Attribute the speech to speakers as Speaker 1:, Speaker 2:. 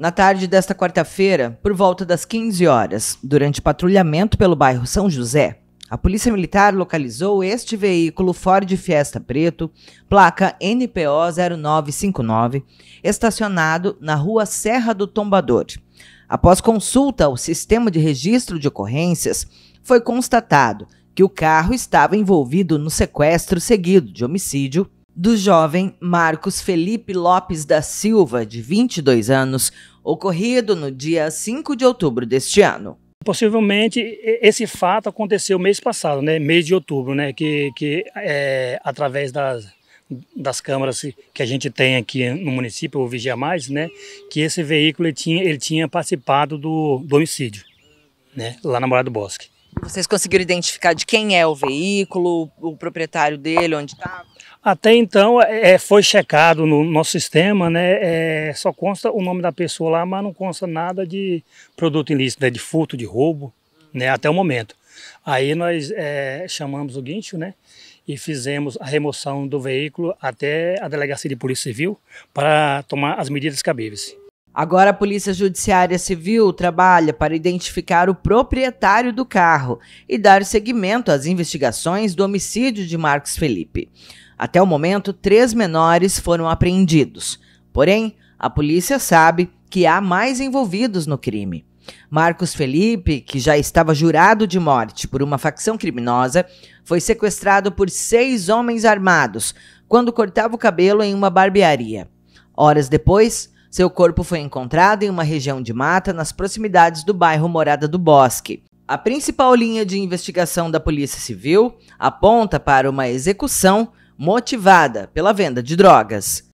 Speaker 1: Na tarde desta quarta-feira, por volta das 15 horas, durante patrulhamento pelo bairro São José, a Polícia Militar localizou este veículo Ford Fiesta Preto, placa NPO 0959, estacionado na rua Serra do Tombador. Após consulta ao sistema de registro de ocorrências, foi constatado que o carro estava envolvido no sequestro seguido de homicídio do jovem Marcos Felipe Lopes da Silva, de 22 anos, ocorrido no dia 5 de outubro deste ano. Possivelmente
Speaker 2: esse fato aconteceu mês passado, né, mês de outubro, né, que, que é, através das, das câmaras que a gente tem aqui no município, o Vigia Mais, né, que esse veículo ele tinha, ele tinha participado do, do homicídio, né, lá na Morada do Bosque.
Speaker 1: Vocês conseguiram identificar de quem é o veículo, o proprietário dele, onde estava?
Speaker 2: Até então é, é, foi checado no nosso sistema, né? É, só consta o nome da pessoa lá, mas não consta nada de produto ilícito, né? de furto, de roubo, né? Até o momento. Aí nós é, chamamos o guincho, né? E fizemos a remoção do veículo até a delegacia de polícia civil para tomar as medidas
Speaker 1: cabíveis. Agora a Polícia Judiciária Civil trabalha para identificar o proprietário do carro e dar seguimento às investigações do homicídio de Marcos Felipe. Até o momento, três menores foram apreendidos. Porém, a polícia sabe que há mais envolvidos no crime. Marcos Felipe, que já estava jurado de morte por uma facção criminosa, foi sequestrado por seis homens armados quando cortava o cabelo em uma barbearia. Horas depois, seu corpo foi encontrado em uma região de mata nas proximidades do bairro Morada do Bosque. A principal linha de investigação da Polícia Civil aponta para uma execução motivada pela venda de drogas.